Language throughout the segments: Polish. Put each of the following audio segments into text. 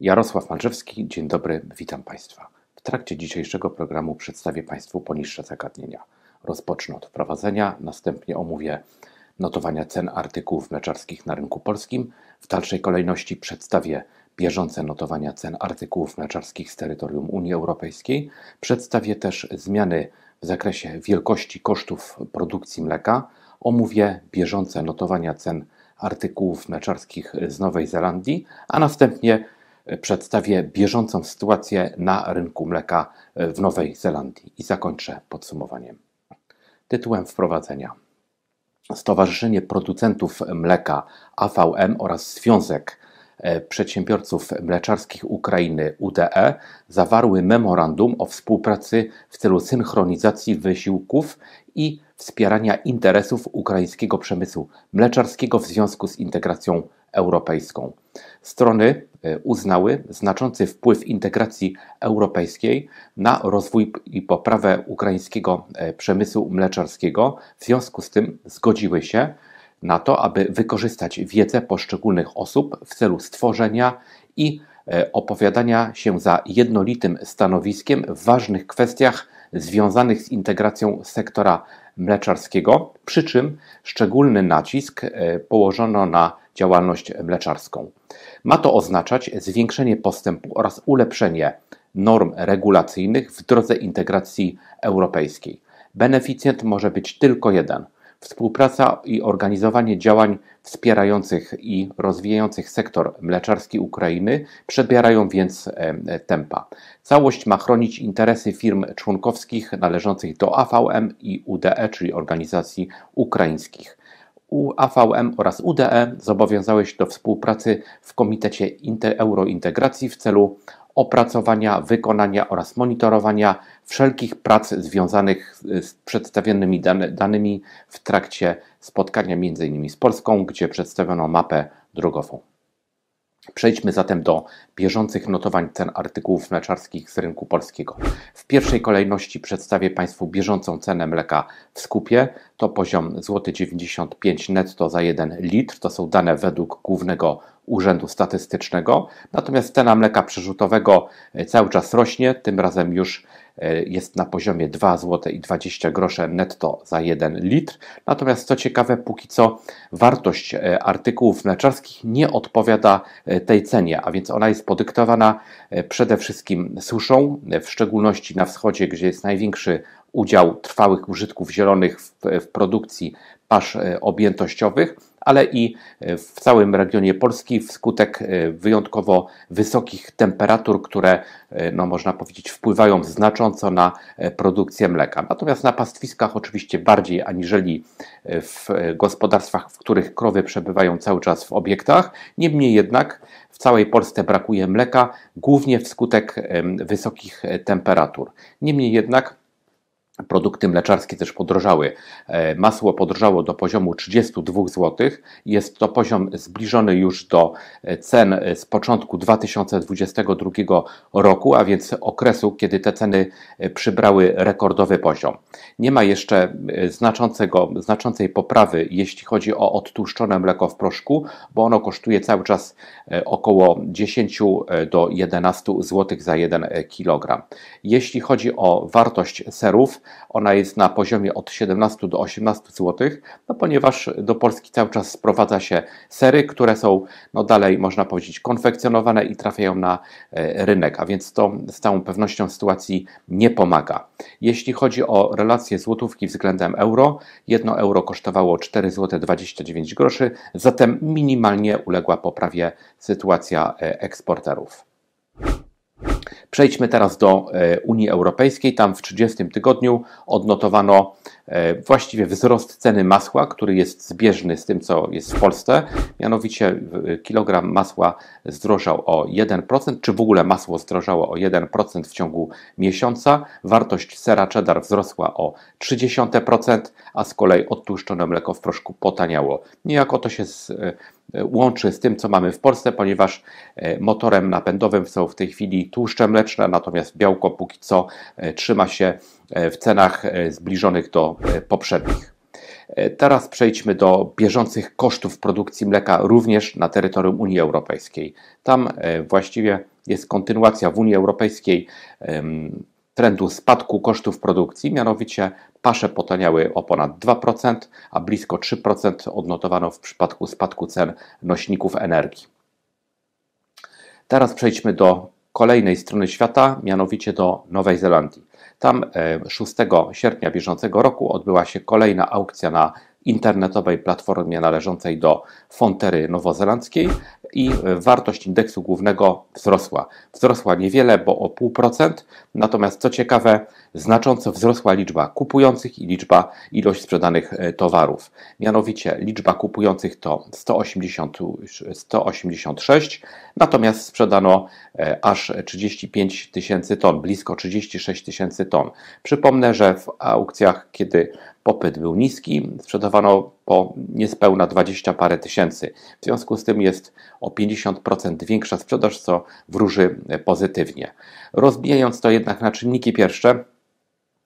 Jarosław Malczewski, dzień dobry, witam Państwa. W trakcie dzisiejszego programu przedstawię Państwu poniższe zagadnienia. Rozpocznę od wprowadzenia, następnie omówię notowania cen artykułów mleczarskich na rynku polskim. W dalszej kolejności przedstawię bieżące notowania cen artykułów mleczarskich z terytorium Unii Europejskiej. Przedstawię też zmiany w zakresie wielkości kosztów produkcji mleka. Omówię bieżące notowania cen artykułów mleczarskich z Nowej Zelandii, a następnie przedstawię bieżącą sytuację na rynku mleka w Nowej Zelandii i zakończę podsumowaniem. Tytułem wprowadzenia. Stowarzyszenie Producentów Mleka AVM oraz Związek e, Przedsiębiorców Mleczarskich Ukrainy UDE zawarły memorandum o współpracy w celu synchronizacji wysiłków i wspierania interesów ukraińskiego przemysłu mleczarskiego w związku z integracją europejską. Strony e, uznały znaczący wpływ integracji europejskiej na rozwój i poprawę ukraińskiego e, przemysłu mleczarskiego. W związku z tym zgodziły się na to, aby wykorzystać wiedzę poszczególnych osób w celu stworzenia i e, opowiadania się za jednolitym stanowiskiem w ważnych kwestiach związanych z integracją sektora mleczarskiego, przy czym szczególny nacisk położono na działalność mleczarską. Ma to oznaczać zwiększenie postępu oraz ulepszenie norm regulacyjnych w drodze integracji europejskiej. Beneficjent może być tylko jeden – Współpraca i organizowanie działań wspierających i rozwijających sektor mleczarski Ukrainy przebierają więc e, tempa. Całość ma chronić interesy firm członkowskich należących do AVM i UDE, czyli organizacji ukraińskich. UAVM oraz UDE zobowiązały się do współpracy w Komitecie Eurointegracji w celu opracowania, wykonania oraz monitorowania wszelkich prac związanych z przedstawionymi danymi w trakcie spotkania m.in. z Polską, gdzie przedstawiono mapę drogową. Przejdźmy zatem do bieżących notowań cen artykułów mleczarskich z rynku polskiego. W pierwszej kolejności przedstawię Państwu bieżącą cenę mleka w skupie. To poziom złoty 95 netto za 1 litr. To są dane według głównego Urzędu Statystycznego. Natomiast cena mleka przerzutowego cały czas rośnie, tym razem już E, jest na poziomie 2 zł i 20 groszy netto za 1 litr. Natomiast co ciekawe, póki co wartość e, artykułów mleczarskich nie odpowiada e, tej cenie, a więc ona jest podyktowana przede wszystkim suszą, w szczególności na wschodzie, gdzie jest największy udział trwałych użytków zielonych w, w produkcji pasz objętościowych ale i e, w całym regionie Polski wskutek e, wyjątkowo wysokich temperatur, które e, no, można powiedzieć wpływają znacząco na produkcję mleka. Natomiast na pastwiskach oczywiście bardziej aniżeli w gospodarstwach, w których krowy przebywają cały czas w obiektach. Niemniej jednak w całej Polsce brakuje mleka, głównie wskutek wysokich temperatur. Niemniej jednak Produkty mleczarskie też podrożały. E, masło podrożało do poziomu 32 zł. Jest to poziom zbliżony już do e, cen e, z początku 2022 roku, a więc okresu, kiedy te ceny przybrały rekordowy poziom. Nie ma jeszcze znaczącego, znaczącej poprawy, jeśli chodzi o odtłuszczone mleko w proszku, bo ono kosztuje cały czas około 10 do 11 zł za 1 kg. Jeśli chodzi o wartość serów, ona jest na poziomie od 17 do 18 zł, no ponieważ do Polski cały czas sprowadza się sery, które są no dalej, można powiedzieć, konfekcjonowane i trafiają na e, rynek, a więc to z całą pewnością sytuacji nie pomaga. Jeśli chodzi o relację złotówki względem euro, 1 euro kosztowało 4,29 zł, zatem minimalnie uległa poprawie sytuacja e, eksporterów. Przejdźmy teraz do e, Unii Europejskiej. Tam w 30 tygodniu odnotowano E, właściwie wzrost ceny masła, który jest zbieżny z tym, co jest w Polsce. Mianowicie e, kilogram masła zdrożał o 1%, czy w ogóle masło zdrożało o 1% w ciągu miesiąca. Wartość sera cheddar wzrosła o 30%, a z kolei odtłuszczone mleko w proszku potaniało. Niejako to się z, e, łączy z tym, co mamy w Polsce, ponieważ motorem napędowym są w tej chwili tłuszcze mleczne, natomiast białko póki co trzyma się E, w cenach e, zbliżonych do e, poprzednich. Teraz przejdźmy do bieżących kosztów produkcji mleka również na terytorium Unii Europejskiej. Tam właściwie jest kontynuacja w Unii Europejskiej trendu spadku kosztów produkcji, mianowicie pasze potaniały o ponad 2%, a blisko 3% odnotowano w przypadku spadku cen nośników energii. Teraz przejdźmy do kolejnej strony świata, mianowicie do Nowej Zelandii. Tam 6 e, sierpnia bieżącego roku odbyła się kolejna aukcja na internetowej platformie należącej do Fontery Nowozelandzkiej i e, wartość indeksu głównego wzrosła. Wzrosła niewiele, bo o 0,5%, natomiast co ciekawe, znacząco wzrosła liczba kupujących i liczba ilość sprzedanych e, towarów. Mianowicie liczba kupujących to 180, 186, natomiast sprzedano e, aż 35 tysięcy ton, blisko 36 tysięcy ton. Przypomnę, że w aukcjach, kiedy Popyt był niski, sprzedawano po niespełna 20 parę tysięcy. W związku z tym jest o 50% większa sprzedaż, co wróży pozytywnie. Rozbijając to jednak na czynniki pierwsze,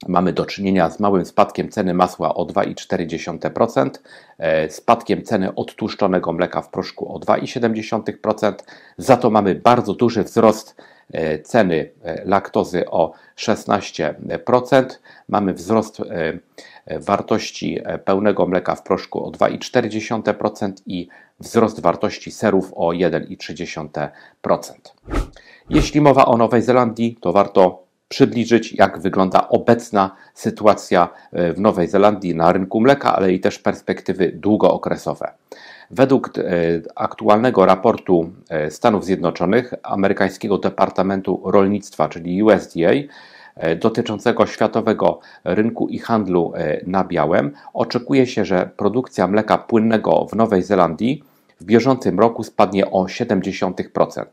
mamy do czynienia z małym spadkiem ceny masła o 2,4%, e, spadkiem ceny odtłuszczonego mleka w proszku o 2,7%, za to mamy bardzo duży wzrost e, ceny e, laktozy o 16%, mamy wzrost wartości pełnego mleka w proszku o 2,4% i wzrost wartości serów o 1,3%. Jeśli mowa o Nowej Zelandii, to warto przybliżyć, jak wygląda obecna sytuacja e, w Nowej Zelandii na rynku mleka, ale i też perspektywy długookresowe. Według e, aktualnego raportu e, Stanów Zjednoczonych, amerykańskiego Departamentu Rolnictwa, czyli USDA, dotyczącego światowego rynku i handlu nabiałem, oczekuje się, że produkcja mleka płynnego w Nowej Zelandii w bieżącym roku spadnie o 0,7%.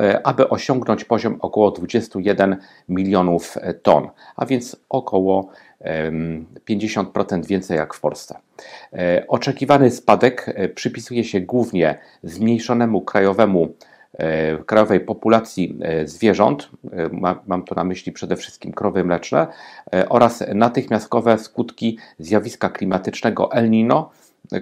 E, aby osiągnąć poziom około 21 milionów ton, a więc około 50% więcej jak w Polsce. E, oczekiwany spadek e, przypisuje się głównie zmniejszonemu krajowemu krajowej populacji zwierząt, mam tu na myśli przede wszystkim krowy mleczne, oraz natychmiastowe skutki zjawiska klimatycznego El Nino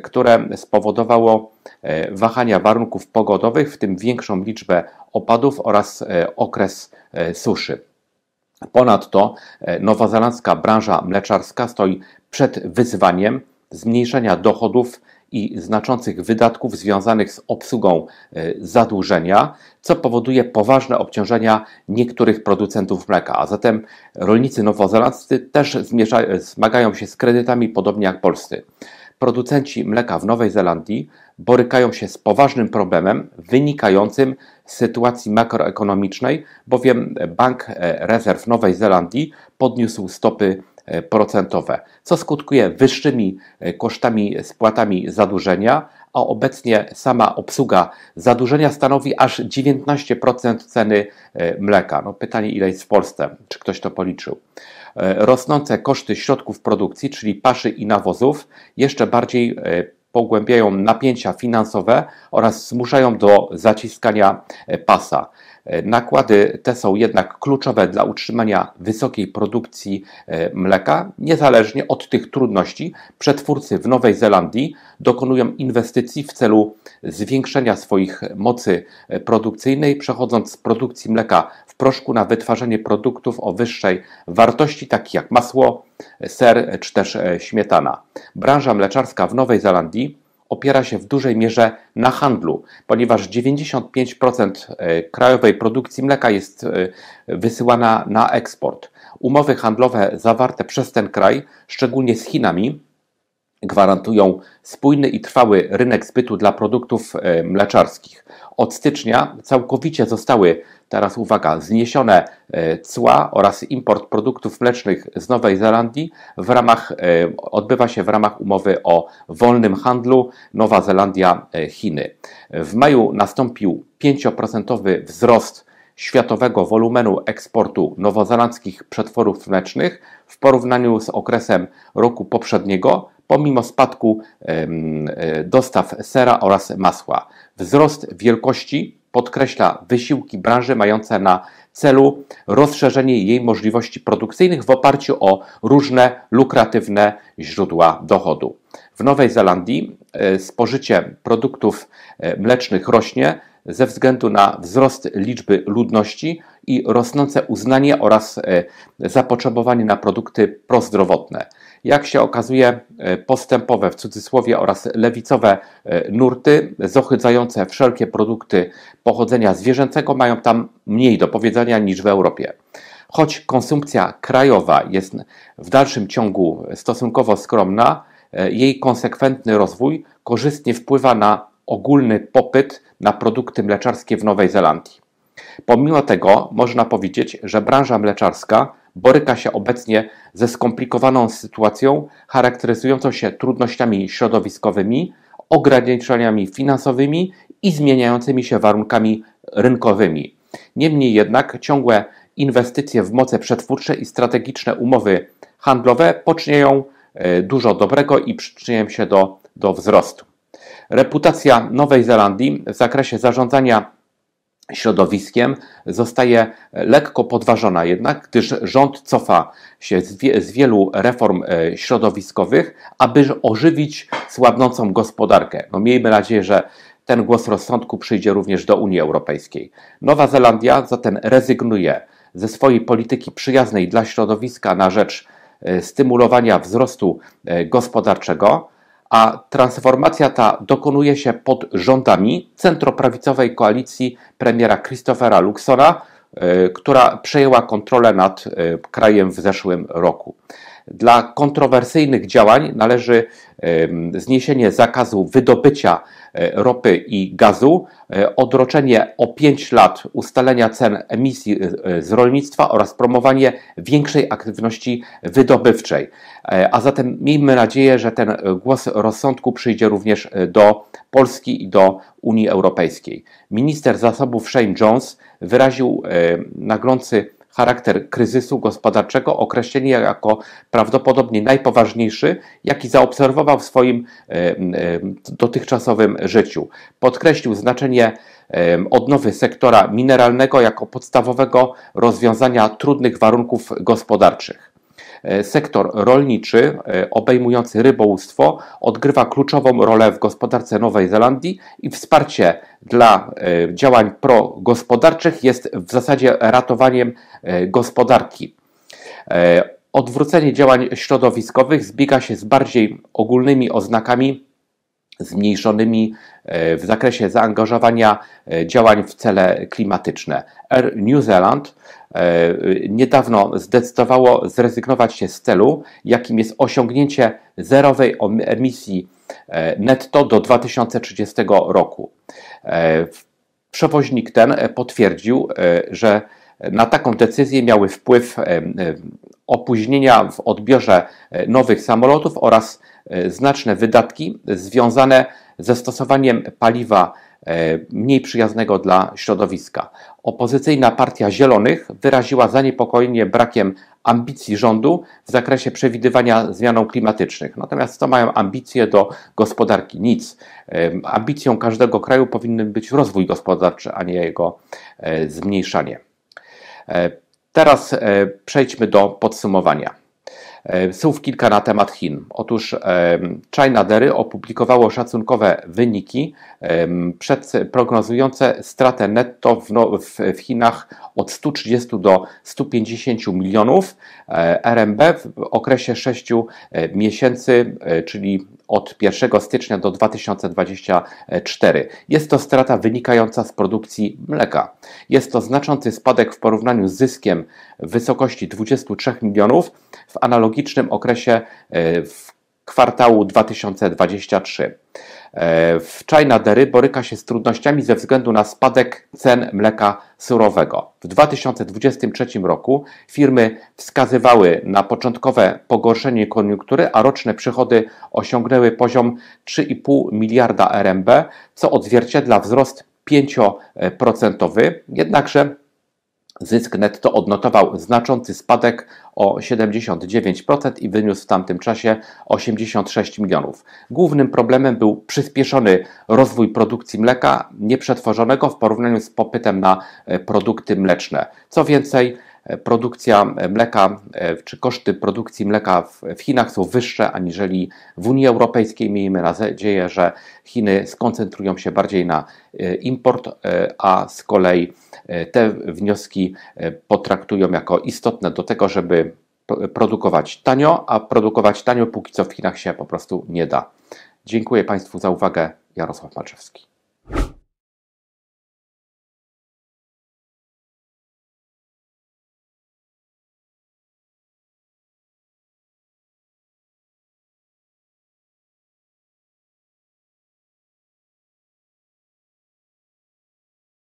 które spowodowało e, wahania warunków pogodowych, w tym większą liczbę opadów oraz e, okres e, suszy. Ponadto nowozelandzka branża mleczarska stoi przed wyzwaniem zmniejszenia dochodów i znaczących wydatków związanych z obsługą zadłużenia, co powoduje poważne obciążenia niektórych producentów mleka. A zatem rolnicy nowozelandzcy też zmierza, zmagają się z kredytami, podobnie jak polscy producenci mleka w Nowej Zelandii borykają się z poważnym problemem wynikającym z sytuacji makroekonomicznej, bowiem Bank Rezerw Nowej Zelandii podniósł stopy e, procentowe, co skutkuje wyższymi e, kosztami spłatami zadłużenia, a obecnie sama obsługa zadłużenia stanowi aż 19% ceny e, mleka. No pytanie, ile jest w Polsce? Czy ktoś to policzył? E, Rosnące koszty środków produkcji, czyli paszy i nawozów, jeszcze bardziej e, pogłębiają napięcia finansowe oraz zmuszają do zaciskania e, pasa. E, nakłady te są jednak kluczowe dla utrzymania wysokiej produkcji e, mleka. Niezależnie od tych trudności, przetwórcy w Nowej Zelandii dokonują inwestycji w celu zwiększenia swoich mocy e, produkcyjnej, przechodząc z produkcji mleka w proszku na wytwarzanie produktów o wyższej wartości, takich jak masło, ser czy też śmietana. Branża mleczarska w Nowej Zelandii opiera się w dużej mierze na handlu, ponieważ 95% e, krajowej produkcji mleka jest e, wysyłana na eksport. Umowy handlowe zawarte przez ten kraj, szczególnie z Chinami, gwarantują spójny i trwały rynek zbytu dla produktów e, mleczarskich. Od stycznia całkowicie zostały, teraz uwaga, zniesione e, cła oraz import produktów mlecznych z Nowej Zelandii w ramach, e, odbywa się w ramach umowy o wolnym handlu Nowa Zelandia-Chiny. W maju nastąpił 5% wzrost światowego wolumenu eksportu nowozelandzkich przetworów mlecznych w porównaniu z okresem roku poprzedniego, pomimo spadku e, dostaw sera oraz masła. Wzrost wielkości podkreśla wysiłki branży mające na celu rozszerzenie jej możliwości produkcyjnych w oparciu o różne lukratywne źródła dochodu. W Nowej Zelandii e, spożycie produktów e, mlecznych rośnie ze względu na wzrost liczby ludności i rosnące uznanie oraz e, zapotrzebowanie na produkty prozdrowotne. Jak się okazuje, e, postępowe w cudzysłowie oraz lewicowe e, nurty zohydzające wszelkie produkty pochodzenia zwierzęcego mają tam mniej do powiedzenia niż w Europie. Choć konsumpcja krajowa jest w dalszym ciągu stosunkowo skromna, jej konsekwentny rozwój korzystnie wpływa na ogólny popyt na produkty mleczarskie w Nowej Zelandii. Pomimo tego można powiedzieć, że branża mleczarska boryka się obecnie ze skomplikowaną sytuacją charakteryzującą się trudnościami środowiskowymi, ograniczeniami finansowymi i zmieniającymi się warunkami rynkowymi. Niemniej jednak ciągłe inwestycje w moce przetwórcze i strategiczne umowy handlowe poczyniają e, dużo dobrego i przyczyniają się do, do wzrostu. Reputacja Nowej Zelandii w zakresie zarządzania środowiskiem zostaje lekko podważona jednak, gdyż rząd cofa się z, wie, z, wielu reform e, środowiskowych, aby ożywić słabnącą gospodarkę. No miejmy nadzieję, że ten głos rozsądku przyjdzie również do Unii Europejskiej. Nowa Zelandia zatem rezygnuje ze swojej polityki przyjaznej dla środowiska na rzecz e, stymulowania wzrostu e, gospodarczego a transformacja ta dokonuje się pod rządami centroprawicowej koalicji premiera Christophera Luxona E, która przejęła kontrolę nad e, krajem w zeszłym roku. Dla kontrowersyjnych działań należy zniesienie zakazu wydobycia e, ropy i gazu, odroczenie o 5 lat ustalenia cen emisji z rolnictwa oraz promowanie większej aktywności wydobywczej. A zatem miejmy nadzieję, że ten głos rozsądku przyjdzie również do Polski i do Unii Europejskiej. Minister zasobów Shane Jones wyraził e, naglący charakter kryzysu gospodarczego, określenie jako prawdopodobnie najpoważniejszy, jaki zaobserwował w swoim e, e, dotychczasowym życiu. Podkreślił znaczenie odnowy sektora mineralnego jako podstawowego rozwiązania trudnych warunków gospodarczych. E, sektor rolniczy e, obejmujący rybołówstwo odgrywa kluczową rolę w gospodarce Nowej Zelandii i wsparcie dla e, działań progospodarczych jest w zasadzie ratowaniem gospodarki. Odwrócenie działań środowiskowych zbiega się z bardziej ogólnymi oznakami zmniejszonymi e, w zakresie zaangażowania e, działań w cele klimatyczne. Air New Zealand e, niedawno zdecydowało zrezygnować się z celu, jakim jest osiągnięcie zerowej emisji netto do 2030 roku. Przewoźnik ten potwierdził, że na taką decyzję miały wpływ opóźnienia w odbiorze nowych samolotów oraz E, znaczne wydatki związane ze stosowaniem paliwa e, mniej przyjaznego dla środowiska. Opozycyjna Partia Zielonych wyraziła zaniepokojenie brakiem ambicji rządu w zakresie przewidywania zmian klimatycznych. Natomiast co mają ambicje do gospodarki? Nic. E, ambicją każdego kraju powinien być rozwój gospodarczy, a nie jego zmniejszanie. Teraz przejdźmy do podsumowania. E, Słów kilka na temat Chin. Otóż e, China Dery opublikowało szacunkowe wyniki e, przed, prognozujące stratę netto w, no, Chinach od 130 do 150 milionów RMB w okresie 6 miesięcy, czyli od 1 stycznia do 2024. Jest to strata wynikająca z produkcji mleka. Jest to znaczący spadek w porównaniu z zyskiem w wysokości 23 milionów w analogicznym okresie e, w kwartału 2023. E, w China Dairy boryka się z trudnościami ze względu na spadek cen mleka surowego. W 2023 roku firmy wskazywały na początkowe pogorszenie koniunktury, a roczne przychody osiągnęły poziom 3,5 miliarda RMB, co odzwierciedla wzrost 5%. Jednakże Zysk netto odnotował znaczący spadek o 79% i wyniósł w tamtym czasie 86 milionów. Głównym problemem był przyspieszony rozwój produkcji mleka nieprzetworzonego w porównaniu z popytem na e, produkty mleczne. Co więcej, E, produkcja e, mleka e, czy koszty produkcji mleka w Chinach są wyższe aniżeli w Unii Europejskiej. Miejmy nadzieję, że Chiny skoncentrują się bardziej na import, a z kolei te wnioski potraktują jako istotne do tego, żeby produkować tanio, a produkować tanio póki co w Chinach się po prostu nie da. Dziękuję Państwu za uwagę. Jarosław Malczewski.